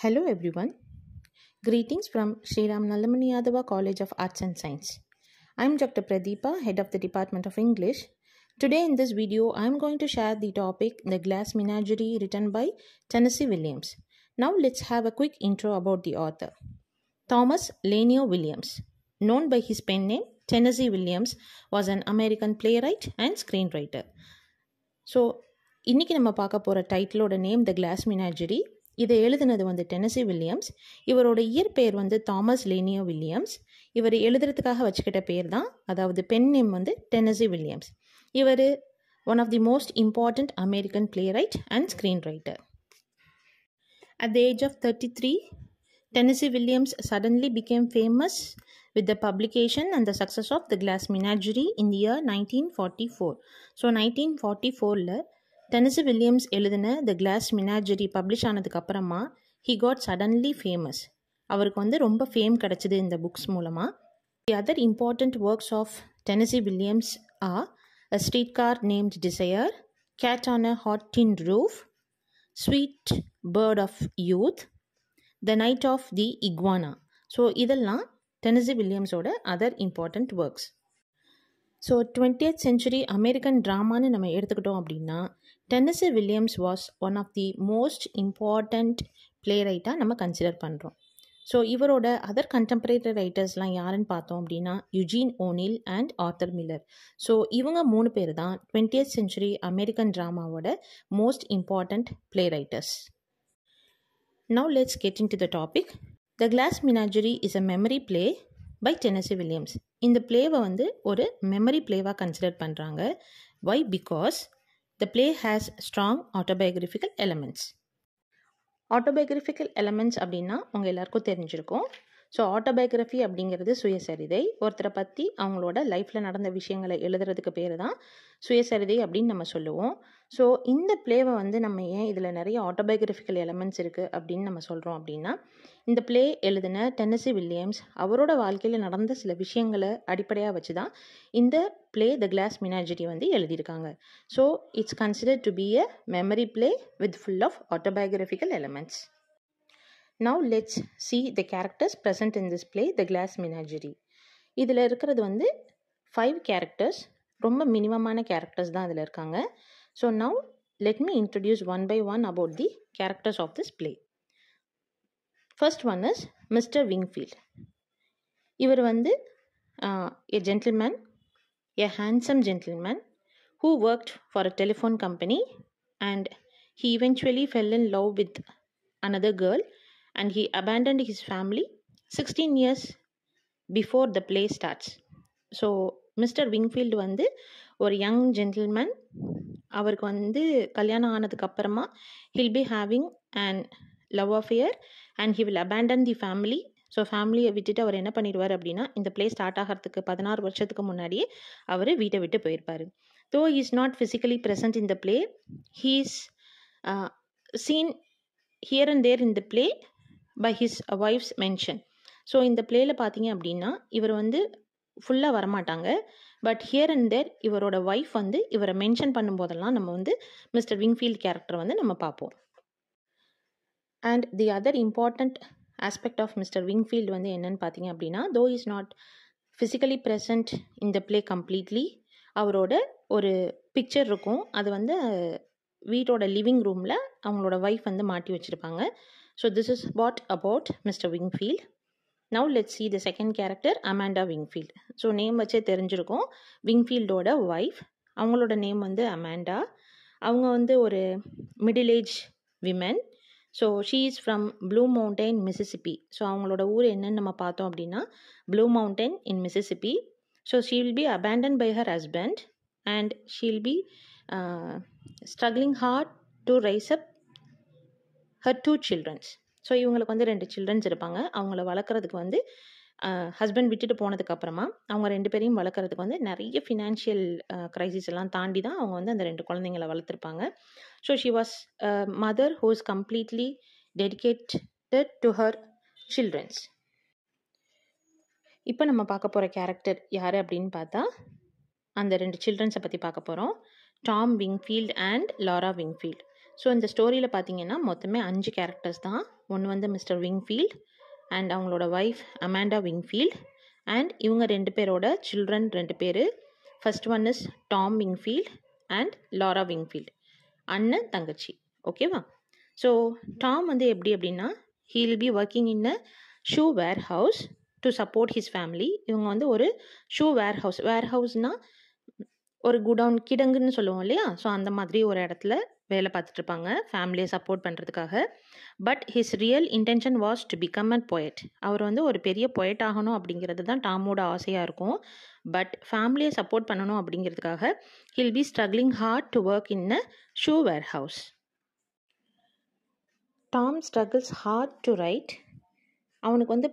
Hello everyone. Greetings from Sri Ram Nalamani Yadava College of Arts and Science. I'm Dr. Pradeepa, head of the Department of English. Today in this video, I'm going to share the topic The Glass Menagerie written by Tennessee Williams. Now let's have a quick intro about the author. Thomas Lanier Williams, known by his pen name Tennessee Williams, was an American playwright and screenwriter. So, இன்னைக்கு நம்ம பார்க்க போகிற டைட்டிலோட name the glass மினாஜரி இதை எழுதினது வந்து Tennessee Williams இவரோட இயற்பெயர் வந்து தாமஸ் லேனியோ வில்லியம்ஸ் இவர் எழுதுறதுக்காக வச்சுக்கிட்ட பேர் தான் அதாவது பென் நேம் வந்து டெனசி வில்லியம்ஸ் இவர் one of the most important American playwright and screenwriter at the age of thirty three Tennessee Williams suddenly became famous with the publication and the of the glass Glass Menagerie in nineteen forty four so nineteen forty ஃபோரில் Tennessee Williams எழுதின the glass menagerie publish ஆனதுக்கப்புறமா he got suddenly famous அவருக்கு வந்து ரொம்ப fame கிடச்சிது இந்த books மூலமாக தி other important works of Tennessee Williams ah a streetcar named desire cat on a hot in roof sweet bird of youth the night of the iguana so இதெல்லாம் Tennessee வில்லியம்ஸோட other important works so twenty eighth century American ட்ராமான்னு நம்ம எடுத்துக்கிட்டோம் அப்படின்னா Tennessee Williams was one of the most important play ரைட்டாக நம்ம consider பண்ணுறோம் so இவரோட அதர் கண்டெம்பரரி ரைட்டர்ஸ்லாம் யாருன்னு பார்த்தோம் அப்படின்னா Eugene O'Neill and Arthur Miller so இவங்க மூணு பேர் தான் டுவெண்ட்டியத் செஞ்சுரி அமெரிக்கன் ட்ராமாவோட most important playwrights now let's get to the topic the glass menagerie is a memory play by Tennessee Williams இந்த பிளேவை வந்து ஒரு மெமரி பிளேவாக கன்சிடர் பண்ணுறாங்க why because the play has strong autobiographical elements autobiographical elements அப்படின்னா அவங்க எல்லாருக்கும் தெரிஞ்சிருக்கும் ஸோ ஆட்டோபயோகிராஃபி அப்படிங்கிறது சுயசரிதை ஒருத்தரை பற்றி அவங்களோட லைஃப்பில் நடந்த விஷயங்களை எழுதுறதுக்கு பேர் தான் சுயசரிதை அப்படின்னு நம்ம சொல்லுவோம் ஸோ இந்த பிளேவை வந்து நம்ம ஏன் இதில் நிறைய ஆட்டோபயோகிராஃபிக்கல் எலமெண்ட்ஸ் இருக்குது அப்படின்னு நம்ம சொல்கிறோம் அப்படின்னா இந்த பிளே எழுதின டென்னசி வில்லியம்ஸ் அவரோட வாழ்க்கையில் நடந்த சில விஷயங்களை அடிப்படையாக வச்சு தான் இந்த பிளே த கிளாஸ் மினாஜிட்டி வந்து எழுதியிருக்காங்க so it's consider to be a memory play with full of autobiographical elements now let's see the characters present in this play the glass menagerie இதில் இருக்கிறது வந்து ஃபைவ் கேரக்டர்ஸ் ரொம்ப மினிமமான characters தான் இதில் இருக்காங்க So now let me introduce one by one about the characters of this play. First one is mister Wingfield இவர் வந்து a gentleman a handsome gentleman who worked for a telephone company and he eventually fell in love with another girl and he abandoned his family sixteen years before the play starts so mister Wingfield வந்து ஒரு young gentleman அவருக்கு வந்து கல்யாணம் ஆனதுக்கு அப்புறமா he'll be having and love year and he will abandon the family so ஃபேமிலியை விட்டுட்டு அவர் என்ன பண்ணிடுவார் அப்படின்னா இந்த பிளே ஸ்டார்ட் ஆகிறதுக்கு பதினாறு வருஷத்துக்கு முன்னாடியே அவர் வீட்டை விட்டு போயிருப்பார் though is not physically present இந்த play he's seen here and there இந்த play by his wife's mention so இந்த பிளேயில் பார்த்தீங்க அப்படின்னா இவர் வந்து ஃபுல்லாக வரமாட்டாங்க பட் ஹியர் அண்ட் தேர் இவரோட ஒய்ஃப் வந்து இவரை மென்ஷன் பண்ணும்போதெல்லாம் நம்ம வந்து மிஸ்டர் விங்ஃபீல்ட் கேரக்டர் வந்து நம்ம பார்ப்போம் and the other important aspect of mister Wingfield வந்து என்னன்னு பார்த்தீங்க அப்படின்னா though is not physically present இந்த பிளே கம்ப்ளீட்லி அவரோட ஒரு பிக்சர் இருக்கும் அது வந்து வீட்டோட லிவிங் ரூமில் அவங்களோட ஒய்ஃப் வந்து மாட்டி வச்சுருப்பாங்க so this is what about mister Wingfield now let see the second character Amanda Wingfield so name வச்சே தெரிஞ்சிருக்கும் விங்ஃபீல்டோட ஒய்ஃப் அவங்களோட நேம் வந்து அமாண்டா அவங்க வந்து ஒரு middle age women so she is from Blue Mountain Mississippi so அவங்களோட ஊர் என்னென்னு நம்ம பார்த்தோம் அப்படின்னா Blue Mountain in Mississippi so she will be abandon by her husband and she will be struggling hard to raise up her two childrens so இவங்களுக்கு வந்து ரெண்டு childrens இருப்பாங்க அவங்கள வளர்க்குறதுக்கு வந்து ஹஸ்பண்ட் விட்டுட்டு போனதுக்கப்புறமா அவங்க ரெண்டு பேரையும் வளர்க்குறதுக்கு வந்து நிறைய ஃபினான்ஷியல் க்ரைசிஸ் எல்லாம் தாண்டி தான் அவங்க வந்து அந்த ரெண்டு குழந்தைங்களை வளர்த்துருப்பாங்க so she was mother who is completely dedicated to her childrens இப்போ நம்ம பார்க்க போகிற கேரக்டர் யார் அப்படின்னு பார்த்தா அந்த ரெண்டு சில்ட்ரன்ஸை பற்றி பார்க்க போகிறோம் Tom Wingfield and Laura Wingfield so இந்த ஸ்டோரியில் பார்த்தீங்கன்னா மொத்தமே அஞ்சு கேரக்டர்ஸ் தான் ஒன்று வந்து மிஸ்டர் விங்ஃபீல்ட் அண்ட் அவங்களோட ஒய்ஃப் அமாண்டா விங்ஃபீல்ட் அண்ட் இவங்க ரெண்டு பேரோட சில்ட்ரன் ரெண்டு பேர் first one is Tom Wingfield and Laura Wingfield அண்ணன் தங்கச்சி ஓகேவா ஸோ டாம் வந்து எப்படி அப்படின்னா he will be working in a shoe warehouse to support his family இவங்க வந்து ஒரு ஷூ வேர் ஹவுஸ் வேர் ஹவுஸ்னால் ஒரு குடவுன் கிடங்குன்னு சொல்லுவோம் இல்லையா ஸோ அந்த மாதிரி ஒரு இடத்துல வேலை பார்த்துட்டு இருப்பாங்க ஃபேமிலியை சப்போர்ட் பண்ணுறதுக்காக but his real intention was to become and poet அவர் வந்து ஒரு பெரிய பொயட் ஆகணும் அப்படிங்கிறது தான் டாமோட ஆசையாக இருக்கும் பட் ஃபேமிலியை சப்போர்ட் பண்ணணும் அப்படிங்கிறதுக்காக he'll be struggling hard to work in a shoe warehouse Tom struggles hard to write அவனுக்கு வந்து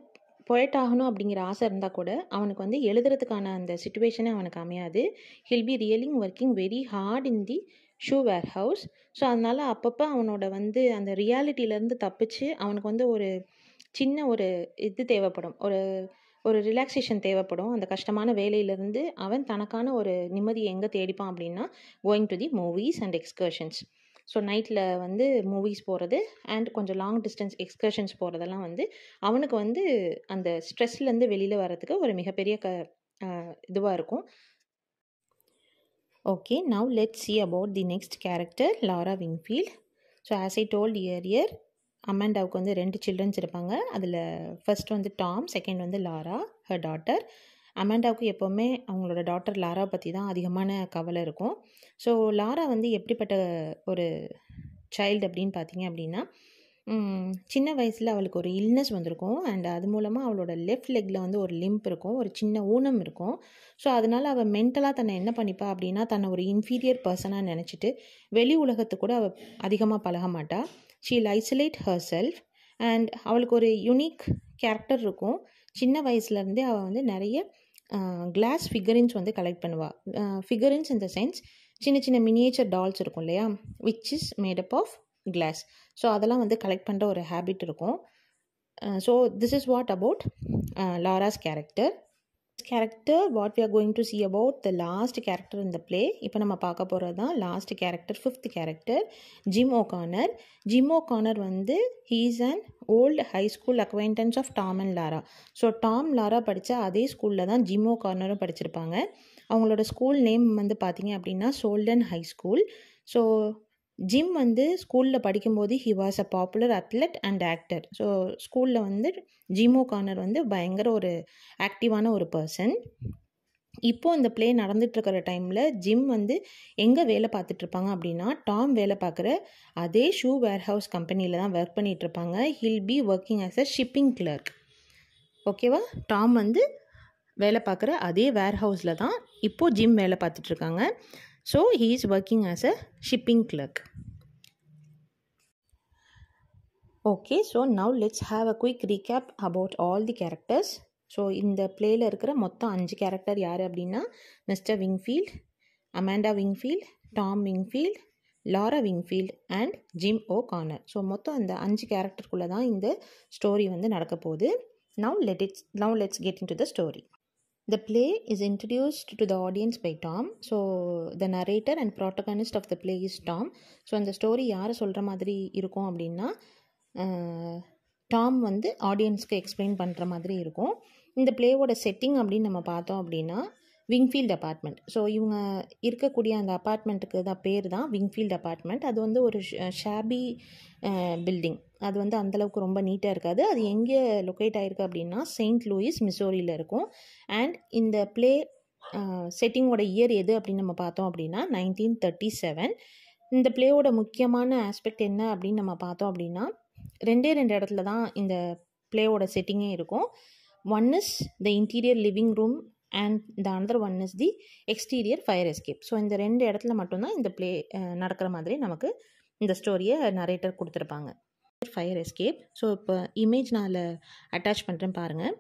பொயட் ஆகணும் அப்படிங்கிற ஆசை இருந்தால் கூட அவனுக்கு வந்து எழுதுறதுக்கான அந்த சுச்சுவேஷனே அவனுக்கு அமையாது he'll be really working very hard in the shoe warehouse so அதனால் அப்பப்போ அவனோட வந்து அந்த ரியாலிட்டியிலேருந்து தப்பிச்சு அவனுக்கு வந்து ஒரு சின்ன ஒரு இது தேவைப்படும் ஒரு ஒரு ரிலாக்ஸேஷன் தேவைப்படும் அந்த கஷ்டமான வேலையிலேருந்து அவன் தனக்கான ஒரு நிம்மதியை எங்கே தேடிப்பான் அப்படின்னா going to the movies and excursions so நைட்டில் வந்து மூவிஸ் போகிறது அண்ட் கொஞ்சம் லாங் டிஸ்டன்ஸ் எக்ஸ்கர்ஷன்ஸ் போகிறதெல்லாம் வந்து அவனுக்கு வந்து அந்த ஸ்ட்ரெஸ்லேருந்து வெளியில் வர்றதுக்கு ஒரு மிகப்பெரிய க இதுவாக இருக்கும் okay now let see about the next character Laura Wingfield so as I told year year அம்மாண்டாவுக்கு வந்து ரெண்டு சில்ட்ரன்ஸ் இருப்பாங்க அதில் ஃபர்ஸ்ட் வந்து டாம் செகண்ட் வந்து லாரா ஹர் டாட்டர் அமாண்டாவுக்கு எப்போவுமே அவங்களோட டாட்டர் லாரா பற்றி தான் அதிகமான கவலை இருக்கும் ஸோ லாரா வந்து எப்படிப்பட்ட ஒரு சைல்டு அப்படின்னு பார்த்தீங்க அப்படின்னா சின்ன வயசில் அவளுக்கு ஒரு இல்னஸ் வந்திருக்கும் அண்ட் அது மூலமாக அவளோட லெஃப்ட் லெக்கில் வந்து ஒரு லிம்ப் இருக்கும் ஒரு சின்ன ஊனம் இருக்கும் ஸோ அதனால் அவள் மென்டலாக தன்னை என்ன பண்ணிப்பா அப்படின்னா தன்னை ஒரு இன்ஃபீரியர் பர்சனாக நினச்சிட்டு வெளி உலகத்து கூட அவள் அதிகமாக பழக மாட்டாள் he'll isolate herself and அவளுக்கு ஒரு யுனிக் கேரக்டர் இருக்கும் சின்ன வயசுலேருந்தே அவள் வந்து நிறைய கிளாஸ் ஃபிகரின்ஸ் வந்து கலெக்ட் பண்ணுவாள் ஃபிகரின்ஸ் இன் த சென்ஸ் சின்ன சின்ன மினியேச்சர் டால்ஸ் இருக்கும் இல்லையா which is made up of glass so அதெல்லாம் வந்து கலெக்ட் பண்ணுற ஒரு ஹேபிட் இருக்கும் so this is what about Laura's character character what we are going to see about the last character இந்த பிளே இப்போ நம்ம பார்க்க போகிறது தான் last character fifth character Jim O'Connor Jim O'Connor வந்து he's and old high school acquaintance of Tom and Laura so Tom Laura படித்த அதே ஸ்கூலில் தான் ஜிம்மோ கார்னரும் படிச்சிருப்பாங்க அவங்களோட ஸ்கூல் நேம் வந்து பார்த்தீங்க அப்படின்னா Soldan high school so Jim வந்து ஸ்கூலில் படிக்கும்போது he was a popular athlete and actor so ஸ்கூலில் வந்து ஜிமோ கார்னர் வந்து பயங்கர ஒரு ஆக்டிவான ஒரு பர்சன் இப்போது இந்த பிளே நடந்துகிட்ருக்கிற டைமில் ஜிம் வந்து எங்கே வேலை பார்த்துட்ருப்பாங்க அப்படின்னா டாம் வேலை பார்க்குற அதே ஷூ வேர்ஹவுஸ் கம்பெனியில் தான் ஒர்க் பண்ணிகிட்ருப்பாங்க he'll be working as a shipping clerk ஓகேவா டாம் வந்து வேலை பார்க்குற அதே வேர்ஹவுஸில் தான் இப்போது ஜிம் வேலை பார்த்துட்ருக்காங்க so he is working as a shipping clerk. Okay so now let's have a quick recap about all the characters so இந்த பிளேயில் இருக்கிற மொத்தம் அஞ்சு கேரக்டர் யார் அப்படின்னா mister Wingfield Amanda Wingfield Tom Wingfield Laura Wingfield and Jim O'Connor so மொத்தம் அந்த அஞ்சு கேரக்டருக்குள்ளே தான் இந்த ஸ்டோரி வந்து நடக்க போகுது now let it's now let's get into the story the play is introduced to the audience by Tom. So the narrator and protagonist of the play is Tom so அந்த story யார் சொல்கிற மாதிரி இருக்கும் அப்படின்னா Tom வந்து ஆடியன்ஸ்க்கு explain பண்ணுற மாதிரி இருக்கும் இந்த பிளேவோட செட்டிங் அப்படின்னு நம்ம பார்த்தோம் அப்படின்னா விங்ஃபீல்டு அப்பார்ட்மெண்ட் ஸோ இவங்க இருக்கக்கூடிய அந்த அப்பார்ட்மெண்ட்டுக்கு தான் பேர் தான் விங்ஃபீல்டு அப்பார்ட்மெண்ட் அது வந்து ஒரு ஷாபி பில்டிங் அது வந்து அந்தளவுக்கு ரொம்ப நீட்டாக இருக்காது அது எங்கே லொக்கேட் ஆகிருக்கு அப்படின்னா செயின்ட் லூயிஸ் மிசோரியில் இருக்கும் அண்ட் இந்த ப்ளே செட்டிங்கோட இயர் எது அப்படின்னு நம்ம பார்த்தோம் அப்படின்னா நைன்டீன் தேர்ட்டி செவன் இந்த பிளேயோட முக்கியமான ஆஸ்பெக்ட் என்ன அப்படின்னு நம்ம பார்த்தோம் அப்படின்னா ரெண்டே ரெண்டு இடத்துல தான் இந்த பிளேயோட செட்டிங்கே இருக்கும் one is the interior living room and the another one is the exterior fire escape so இந்த ரெண்டு இடத்துல மட்டும்தான் இந்த ப்ளே நடக்கிற மாதிரி நமக்கு இந்த ஸ்டோரியை நரேட்டர் கொடுத்துருப்பாங்க ஃபயர் எஸ்கேப் ஸோ இப்போ இமேஜ் நான் அதில் அட்டாச் பண்ணுறேன் பாருங்கள்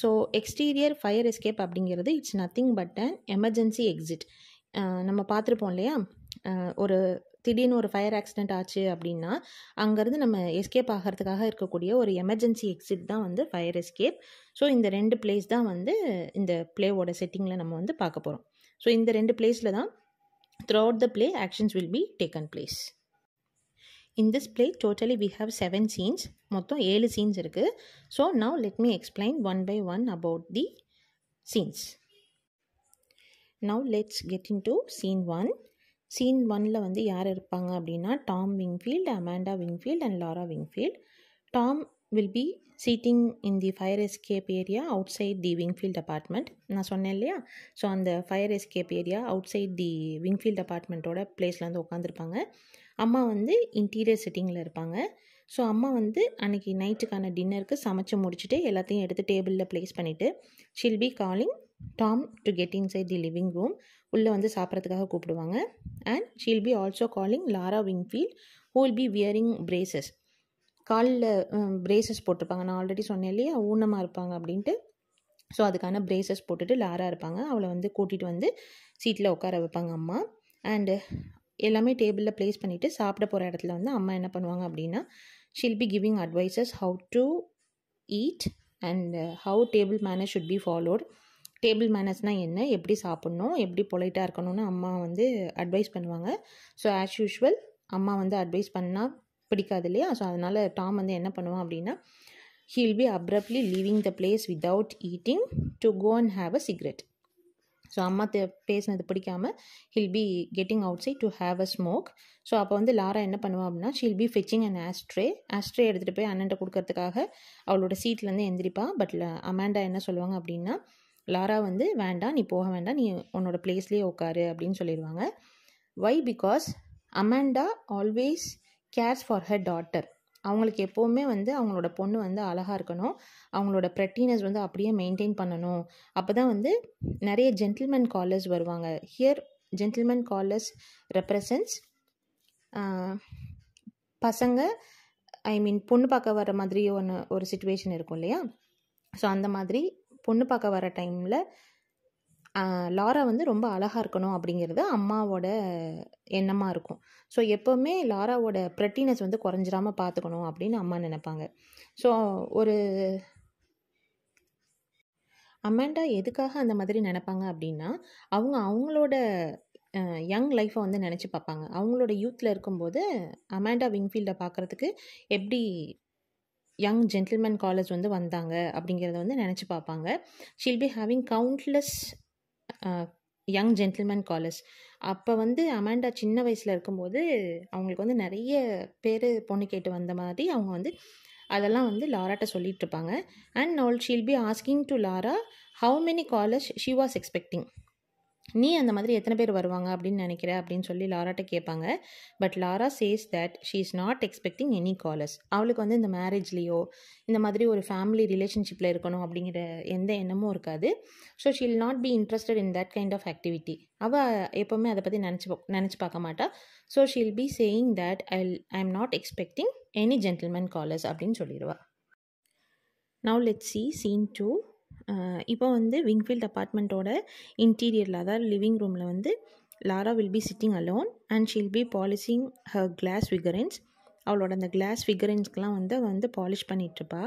ஸோ எக்ஸ்டீரியர் ஃபயர் எஸ்கேப் அப்படிங்கிறது it's nothing but an emergency exit நம்ம பார்த்துருப்போம் இல்லையா ஒரு திடீர்னு ஒரு ஃபயர் ஆக்சிடென்ட் ஆச்சு அப்படின்னா அங்கேருந்து நம்ம எஸ்கேப் ஆகிறதுக்காக இருக்கக்கூடிய ஒரு எமர்ஜென்சி எக்ஸிட் தான் வந்து ஃபயர் எஸ்கேப் ஸோ இந்த ரெண்டு பிளேஸ் தான் வந்து இந்த பிளேவோட செட்டிங்கில் நம்ம வந்து பார்க்க போகிறோம் ஸோ இந்த ரெண்டு பிளேஸில் தான் throughout the play actions will be taken place in this play totally we have seven scenes மொத்தம் ஏழு சீன்ஸ் இருக்குது so now let me explain one by one about the scenes now let's get into scene one scene ஒனில் வந்து யார் இருப்பாங்க அப்படின்னா Tom Wingfield Amanda Wingfield and Laura Wingfield Tom will be seating in the fire escape area outside the Wingfield apartment நான் சொன்னேன் இல்லையா so அந்த fire escape area outside the Wingfield அப்பார்ட்மெண்ட்டோட பிளேஸில் வந்து உட்காந்துருப்பாங்க அம்மா வந்து இன்டீரியர் சிட்டிங்கில் இருப்பாங்க ஸோ அம்மா வந்து அன்றைக்கி நைட்டுக்கான டின்னருக்கு சமைச்சு முடிச்சுட்டு எல்லாத்தையும் எடுத்து டேபிளில் ப்ளேஸ் பண்ணிவிட்டு she'll be calling Tom to get inside the living room உள்ளே வந்து சாப்பிட்றதுக்காக கூப்பிடுவாங்க and she'll be also calling Laura Wingfield who will be wearing braces காலில் பிரேசஸ் போட்டிருப்பாங்க நான் ஆல்ரெடி சொன்னேன் இல்லையா ஊனமாக இருப்பாங்க அப்படின்ட்டு ஸோ அதுக்கான பிரேசஸ் போட்டுட்டு லாரா இருப்பாங்க அவளை வந்து கூட்டிகிட்டு வந்து சீட்டில் உட்கார வைப்பாங்க அம்மா அண்டு எல்லாமே டேபிளில் ப்ளேஸ் பண்ணிவிட்டு சாப்பிட போகிற இடத்துல வந்து அம்மா என்ன பண்ணுவாங்க அப்படின்னா she'll be giving advices how to eat and how table manage should be followed table மேனர்ஸ்னால் என்ன எப்படி சாப்பிட்ணும் எப்படி பொலைட்டாக இருக்கணும்னு அம்மா வந்து அட்வைஸ் பண்ணுவாங்க ஸோ ஆஸ் யூஷுவல் அம்மா வந்து அட்வைஸ் பண்ணால் பிடிக்காது இல்லையா ஸோ அதனால் டாம் வந்து என்ன பண்ணுவான் அப்படின்னா he'll be abruptly leaving the place without eating to go and have a cigarette so அம்மா பேசினது பிடிக்காமல் he'll be getting outside to have a smoke so அப்போ வந்து லாரா என்ன பண்ணுவா அப்படின்னா she'll be fetching and ashtray ashtray எடுத்துகிட்டு போய் அண்ணன்ட்ட கொடுக்கறதுக்காக அவளோட சீட்லேருந்து எந்திரிப்பா பட் அமேண்டா என்ன சொல்லுவாங்க அப்படின்னா லாரா வந்து வேண்டாம் நீ போக வேண்டாம் நீ உன்னோட பிளேஸ்லேயே உட்காரு அப்படின்னு சொல்லிடுவாங்க why because Amanda always cares for her daughter அவங்களுக்கு எப்போவுமே வந்து அவங்களோட பொண்ணு வந்து அழகாக இருக்கணும் அவங்களோட ப்ரெட்டினஸ் வந்து அப்படியே மெயின்டைன் பண்ணணும் அப்போ தான் வந்து நிறைய ஜென்டில்மேன் காலர்ஸ் வருவாங்க ஹியர் ஜென்டில்மேன் காலர்ஸ் ரெப்ரசன்ஸ் பசங்க ஐ மீன் பொண்ணு பார்க்க வர மாதிரி ஒன்று ஒரு சுச்சுவேஷன் இருக்கும் இல்லையா ஸோ அந்த மாதிரி பொண்ணு பார்க்க வர டைமில் லாரா வந்து ரொம்ப அழகாக இருக்கணும் அப்படிங்கிறது அம்மாவோட எண்ணமாக இருக்கும் ஸோ எப்போவுமே லாராவோட ப்ரெட்டினஸ் வந்து குறைஞ்சிடாமல் பார்த்துக்கணும் அப்படின்னு அம்மா நினைப்பாங்க ஸோ ஒரு அமாண்டா எதுக்காக அந்த மாதிரி நினைப்பாங்க அப்படின்னா அவங்க அவங்களோட யங் லைஃப்பை வந்து நினச்சி பார்ப்பாங்க அவங்களோட யூத்தில் இருக்கும்போது அமாண்டா விங்ஃபீல்டை பார்க்குறதுக்கு எப்படி யங் ஜென்டில்மேன் காலர்ஸ் வந்து வந்தாங்க அப்படிங்கிறத வந்து நினச்சி பார்ப்பாங்க she'll be having countless young gentleman callers அப்போ வந்து அமாண்டா சின்ன வயசில் இருக்கும்போது அவங்களுக்கு வந்து நிறைய பேர் பொண்ணு கேட்டு வந்த மாதிரி அவங்க வந்து அதெல்லாம் வந்து லாராட்ட சொல்லிகிட்ருப்பாங்க and all she'll be asking to Laura how many callers she was expecting நீ அந்த மாதிரி எத்தனை பேர் வருவாங்க அப்படின்னு நினைக்கிற அப்படின்னு சொல்லி லாராட்ட கேட்பாங்க but Laura says that she is not expecting any callers அவளுக்கு வந்து இந்த மேரேஜ்லேயோ இந்த மாதிரி ஒரு ஃபேமிலி ரிலேஷன்ஷிப்பில் இருக்கணும் அப்படிங்கிற எந்த எண்ணமும் இருக்காது so she'll not be interested in that kind of activity அவள் எப்போவுமே அதை பற்றி நினச்சி நினச்சி பார்க்க மாட்டாள் so she'll be saying that I I am not expecting any gentleman callers அப்படின்னு சொல்லிடுவா now let see scene two இப்போ வந்து விங்ஃபீல்ட் அப்பார்ட்மெண்ட்டோட இன்டீரியரில் அதாவது லிவிங் ரூமில் வந்து Laura will be sitting alone and she'll be polishing her glass figurines அவளோட அந்த கிளாஸ் ஃபிகரன்ஸ்க்கெலாம் வந்து வந்து பாலிஷ் பண்ணிகிட்ருப்பா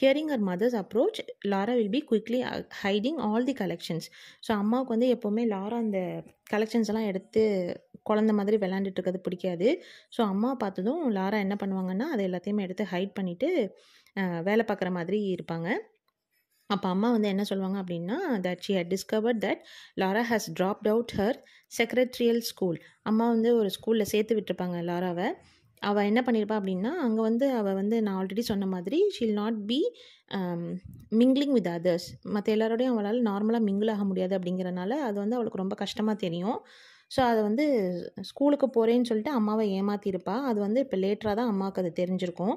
hearing her mother's approach Laura will be quickly hiding all the collections so அம்மாவுக்கு வந்து எப்போவுமே லாரா அந்த கலெக்ஷன்ஸ் எல்லாம் எடுத்து குழந்த மாதிரி விளாண்டுட்டு இருக்கிறது பிடிக்காது ஸோ அம்மா பார்த்ததும் லாரா என்ன பண்ணுவாங்கன்னா அதை எல்லாத்தையுமே எடுத்து ஹைட் பண்ணிவிட்டு வேலை பார்க்குற மாதிரி இருப்பாங்க அப்போ அம்மா வந்து என்ன சொல்லுவாங்க அப்படின்னா that she had discover that Laura has dropped out her secretarial school அம்மா வந்து ஒரு ஸ்கூலில் சேர்த்து விட்டுருப்பாங்க லாராவை அவள் என்ன பண்ணியிருப்பா அப்படின்னா அங்கே வந்து அவள் வந்து நான் ஆல்ரெடி சொன்ன மாதிரி she'll not be mingling with others மற்ற எல்லாரோடையும் அவளால் நார்மலாக மிங்கிள் ஆக முடியாது அப்படிங்கிறனால அது வந்து அவளுக்கு ரொம்ப கஷ்டமாக தெரியும் ஸோ அதை வந்து ஸ்கூலுக்கு போகிறேன்னு சொல்லிட்டு அம்மாவை ஏமாத்திருப்பா அது வந்து இப்போ லேட்டராக தான் அம்மாவுக்கு அது தெரிஞ்சிருக்கும்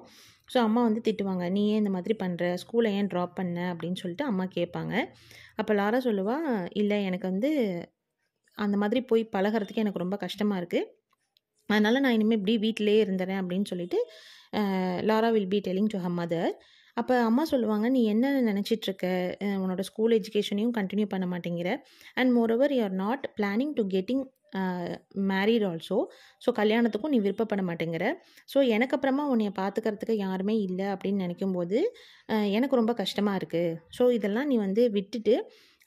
ஸோ அம்மா வந்து திட்டுவாங்க நீ ஏன் இந்த மாதிரி பண்ணுற ஸ்கூலை ஏன் ட்ராப் பண்ண அப்படின்னு சொல்லிட்டு அம்மா கேட்பாங்க அப்போ லாரா சொல்லுவா இல்லை எனக்கு வந்து அந்த மாதிரி போய் பழகிறதுக்கு எனக்கு ரொம்ப கஷ்டமாக இருக்குது அதனால் நான் இனிமேல் இப்படி வீட்டிலே இருந்துறேன் அப்படின்னு சொல்லிட்டு Laura will be telling to her mother அப்போ அம்மா சொல்லுவாங்க நீ என்ன நினச்சிட்ருக்க உன்னோட ஸ்கூல் எஜுகேஷனையும் கண்டினியூ பண்ண மாட்டேங்கிற and moreover you are not planning to getting married also so கல்யாணத்துக்கும் நீ விருப்பப்பட மாட்டேங்கிற ஸோ எனக்கு அப்புறமா உன்னைய பார்த்துக்கிறதுக்கு யாருமே இல்லை அப்படின்னு நினைக்கும் போது எனக்கு ரொம்ப கஷ்டமாக இருக்குது ஸோ இதெல்லாம் நீ வந்து விட்டுட்டு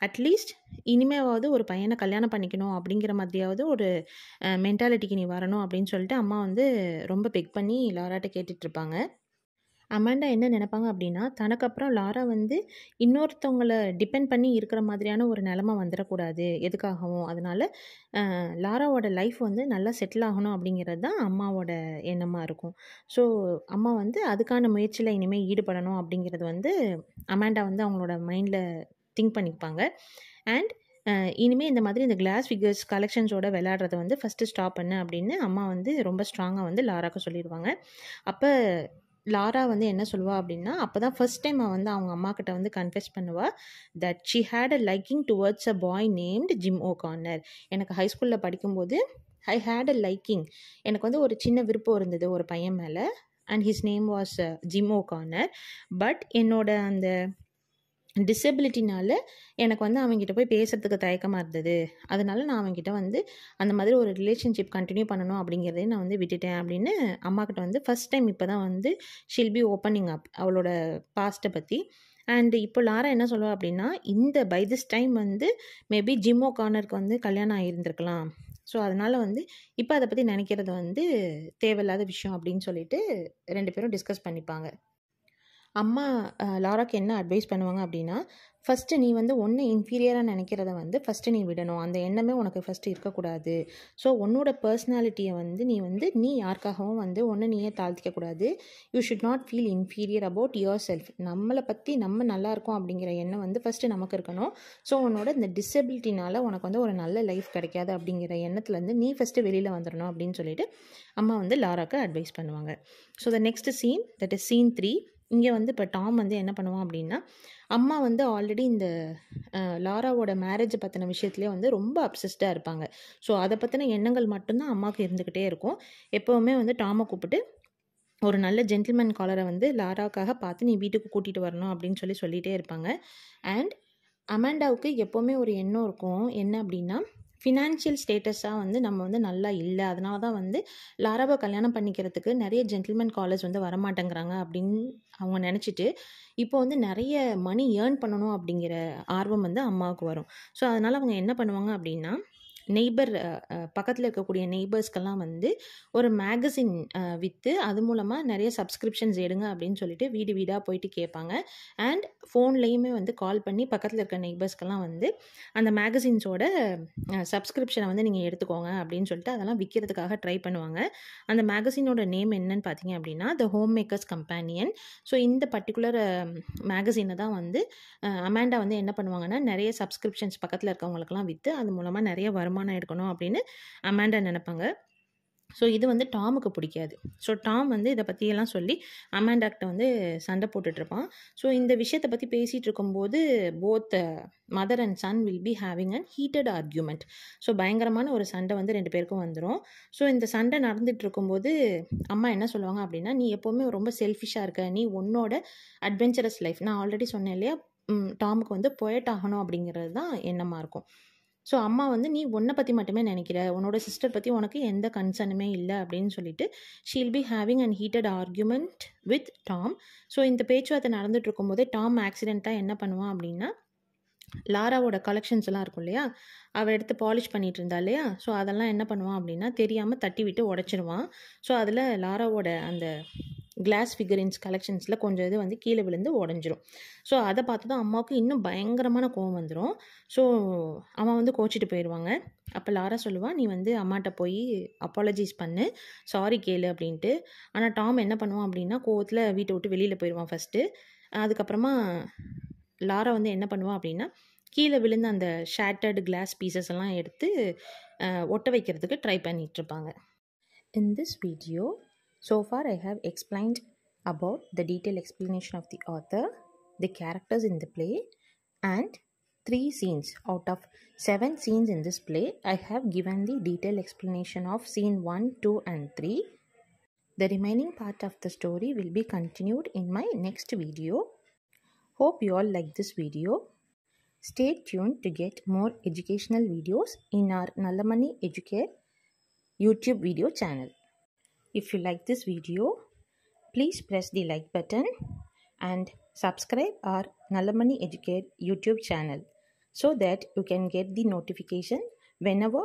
அட்லீஸ்ட் இனிமேவாவது ஒரு பையனை கல்யாணம் பண்ணிக்கணும் அப்படிங்கிற மாதிரியாவது ஒரு மென்டாலிட்டிக்கு நீ வரணும் அப்படின்னு சொல்லிட்டு அம்மா வந்து ரொம்ப பெக் பண்ணி லாராட்ட கேட்டுட்ருப்பாங்க அமெண்டா என்ன நினப்பாங்க அப்படின்னா தனக்கு அப்புறம் லாரா வந்து இன்னொருத்தவங்களை டிபெண்ட் பண்ணி இருக்கிற மாதிரியான ஒரு நிலமை வந்துடக்கூடாது எதுக்காகவும் அதனால் லாராவோட லைஃப் வந்து நல்லா செட்டில் ஆகணும் அப்படிங்கிறது தான் அம்மாவோட எண்ணமாக இருக்கும் ஸோ அம்மா வந்து அதுக்கான முயற்சியில் இனிமேல் ஈடுபடணும் அப்படிங்கிறது வந்து அமெண்டா வந்து அவங்களோட மைண்டில் திங்க் பண்ணிப்பாங்க அண்ட் இனிமேல் இந்த மாதிரி இந்த கிளாஸ் ஃபிகர்ஸ் கலெக்ஷன்ஸோட விளாட்றத வந்து ஃபஸ்ட்டு ஸ்டாப் பண்ணு அப்படின்னு அம்மா வந்து ரொம்ப ஸ்ட்ராங்காக வந்து லாராக்கு சொல்லிடுவாங்க அப்போ லாரா வந்து என்ன சொல்லுவா அப்படின்னா அப்போ தான் ஃபர்ஸ்ட் டைம் அவள் வந்து அவங்க அம்மாக்கிட்ட வந்து கன்ஃபெஸ் பண்ணுவாள் that she had a liking towards a boy named Jim O'Connor எனக்கு ஹை ஸ்கூலில் படிக்கும்போது ஐ ஹேட் அ லைக்கிங் எனக்கு வந்து ஒரு சின்ன விருப்பம் இருந்தது ஒரு பையன் மேலே and his name was Jim O'Connor but என்னோட அந்த டிசபிலிட்டினால எனக்கு வந்து அவங்ககிட்ட போய் பேசுகிறதுக்கு தயக்கமாக இருந்தது அதனால நான் அவங்ககிட்ட வந்து அந்த மாதிரி ஒரு ரிலேஷன்ஷிப் கண்டினியூ பண்ணணும் அப்படிங்கிறதே நான் வந்து விட்டுட்டேன் அப்படின்னு அம்மாக்கிட்ட வந்து ஃபஸ்ட் டைம் இப்போ தான் வந்து ஷில் பி ஓப்பனிங் அப் அவளோட பாஸ்ட்டை பற்றி அண்டு இப்போ லாரா என்ன சொல்லுவா அப்படின்னா இந்த பை திஸ் டைம் வந்து மேபி ஜிம்மோ கார்னருக்கு வந்து கல்யாணம் ஆகியிருந்திருக்கலாம் ஸோ அதனால் வந்து இப்போ அதை பற்றி நினைக்கிறது வந்து தேவையில்லாத விஷயம் அப்படின்னு சொல்லிட்டு ரெண்டு பேரும் டிஸ்கஸ் பண்ணிப்பாங்க அம்மா லாராக்கு என்ன அட்வைஸ் பண்ணுவாங்க அப்படின்னா ஃபஸ்ட்டு நீ வந்து ஒன்று இன்ஃபீரியராக நினைக்கிறத வந்து ஃபஸ்ட்டு நீ விடணும் அந்த எண்ணமே உனக்கு ஃபஸ்ட்டு இருக்கக்கூடாது ஸோ உன்னோட பர்சனாலிட்டியை வந்து நீ வந்து நீ யாருக்காகவும் வந்து ஒன்று நீயே தாழ்த்திக்கக்கூடாது you should not feel inferior about yourself நம்மளை பற்றி நம்ம நல்லா இருக்கோம் அப்படிங்கிற எண்ணம் வந்து ஃபஸ்ட்டு நமக்கு இருக்கணும் ஸோ உன்னோட இந்த டிசபிலிட்டினால் உனக்கு வந்து ஒரு நல்ல லைஃப் கிடைக்காது அப்படிங்கிற எண்ணத்துலேருந்து நீ ஃபஸ்ட்டு வெளியில் வந்துடணும் அப்படின்னு சொல்லிட்டு அம்மா வந்து லாராக்கு அட்வைஸ் பண்ணுவாங்க so the next scene that is scene three இங்கே வந்து இப்போ டாம் வந்து என்ன பண்ணுவான் அப்படின்னா அம்மா வந்து ஆல்ரெடி இந்த லாராவோட மேரேஜ் பற்றின விஷயத்துலேயே வந்து ரொம்ப அப்சஸ்டாக இருப்பாங்க ஸோ அதை பற்றின எண்ணங்கள் மட்டும்தான் அம்மாவுக்கு இருந்துக்கிட்டே இருக்கும் எப்போவுமே வந்து டாமை கூப்பிட்டு ஒரு நல்ல ஜென்டில்மேன் காலரை வந்து லாராக்காக பார்த்து நீ வீட்டுக்கு கூட்டிகிட்டு வரணும் அப்படின்னு சொல்லி சொல்லிகிட்டே இருப்பாங்க அண்ட் அமாண்டாவுக்கு எப்போவுமே ஒரு எண்ணம் இருக்கும் என்ன அப்படின்னா ஃபினான்ஷியல் ஸ்டேட்டஸாக வந்து நம்ம வந்து நல்லா இல்லை அதனால தான் வந்து லாராவை கல்யாணம் பண்ணிக்கிறதுக்கு நிறைய ஜென்டில்மேன் காலேஜ் வந்து வரமாட்டேங்கிறாங்க அப்படின்னு அவங்க நினச்சிட்டு இப்போ வந்து நிறைய மணி ஏர்ன் பண்ணணும் அப்படிங்கிற ஆர்வம் வந்து அம்மாவுக்கு வரும் ஸோ அதனால் அவங்க என்ன பண்ணுவாங்க அப்படின்னா நெய்பர் பக்கத்தில் இருக்கக்கூடிய நெய்பர்ஸ்க்கெல்லாம் வந்து ஒரு மேகசின் விற்று அது மூலமாக நிறைய சப்ஸ்கிரிப்ஷன்ஸ் எடுங்க அப்படின்னு சொல்லிட்டு வீடு வீடாக போயிட்டு கேட்பாங்க அண்ட் ஃபோன்லேயுமே வந்து கால் பண்ணி பக்கத்தில் இருக்க நெய்பர்ஸ்க்கெல்லாம் வந்து அந்த மேகசின்ஸோட சப்ஸ்கிரிப்ஷனை வந்து நீங்கள் எடுத்துக்கோங்க அப்படின்னு சொல்லிட்டு அதெல்லாம் விற்கிறதுக்காக ட்ரை பண்ணுவாங்க அந்த மேகசினோட நேம் என்னன்னு பார்த்தீங்க அப்படின்னா the homemaker's companion so இந்த பர்டிகுலர் மேகசினை தான் வந்து அமேண்டா வந்து என்ன பண்ணுவாங்கன்னா நிறைய சப்ஸ்கிரிப்ஷன்ஸ் பக்கத்தில் இருக்கவங்களுக்குலாம் விற்று அது மூலமாக நிறைய வருமானம் அம்மானாக இருக்கணும் அப்படின்னு அமாண்டா நினைப்பாங்க ஸோ இது வந்து டாமுக்கு பிடிக்காது ஸோ டாம் வந்து இதை பற்றியெல்லாம் சொல்லி அமாண்டாக்ட வந்து சண்டை போட்டுட்ருப்பான் ஸோ இந்த விஷயத்தை பற்றி பேசிகிட்டு இருக்கும்போது both mother and son will be having and heated argument so பயங்கரமான ஒரு சண்டை வந்து ரெண்டு பேருக்கும் வந்துடும் ஸோ இந்த சண்டை நடந்துட்டு இருக்கும்போது அம்மா என்ன சொல்லுவாங்க அப்படின்னா நீ எப்போவுமே ரொம்ப செல்ஃபிஷாக இருக்க நீ உன்னோட அட்வென்ச்சரஸ் லைஃப் நான் ஆல்ரெடி சொன்னேன் இல்லையா டாமுக்கு வந்து பொயட் ஆகணும் அப்படிங்கிறது தான் எண்ணமாக இருக்கும் ஸோ அம்மா வந்து நீ உன்னை பற்றி மட்டுமே நினைக்கிற உன்னோட சிஸ்டர் பற்றி உனக்கு எந்த கன்சர்னுமே இல்லை அப்படின்னு சொல்லிட்டு she'll be having and heated argument with Tom so இந்த பேச்சுவார்த்தை நடந்துட்டு இருக்கும்போதே டாம் ஆக்சிடெண்ட்டாக என்ன பண்ணுவான் அப்படின்னா லாராவோட கலெக்ஷன்ஸ் எல்லாம் இருக்கும் இல்லையா அவள் எடுத்து பாலிஷ் பண்ணிகிட்டு இருந்தா இல்லையா ஸோ அதெல்லாம் என்ன பண்ணுவான் அப்படின்னா தெரியாமல் தட்டி விட்டு உடச்சிடுவான் ஸோ அதில் லாராவோட அந்த கிளாஸ் ஃபிகரின்ஸ் கலெக்ஷன்ஸில் கொஞ்சம் இது வந்து கீழே விழுந்து உடஞ்சிரும் ஸோ அதை பார்த்து தான் அம்மாவுக்கு இன்னும் பயங்கரமான கோவம் வந்துடும் ஸோ அம்மா வந்து கோச்சிட்டு போயிடுவாங்க அப்போ லாரா சொல்லுவாள் நீ வந்து அம்மாட்ட போய் அப்பாலஜிஸ் பண்ணு சாரி கேளு அப்படின்ட்டு ஆனால் டாம் என்ன பண்ணுவான் அப்படின்னா கோவத்தில் வீட்டை விட்டு வெளியில் போயிடுவான் ஃபஸ்ட்டு அதுக்கப்புறமா லாரா வந்து என்ன பண்ணுவான் அப்படின்னா கீழே விழுந்த அந்த ஷேட்டர்டு கிளாஸ் பீசஸ் எல்லாம் எடுத்து ஒட்ட வைக்கிறதுக்கு ட்ரை பண்ணிகிட்ருப்பாங்க in this video So far I have explained about the detailed explanation of the author, the characters in the play and three scenes out of seven scenes in this play i have given the detailed explanation of scene 1 2 and 3 the remaining part of the story will be continued in my next video hope you all like this video stay tuned to get more educational videos in our nalamani educare youtube video channel if you like this video, please press the like button and subscribe our Nalamani Educate YouTube channel so that you can get the notification whenever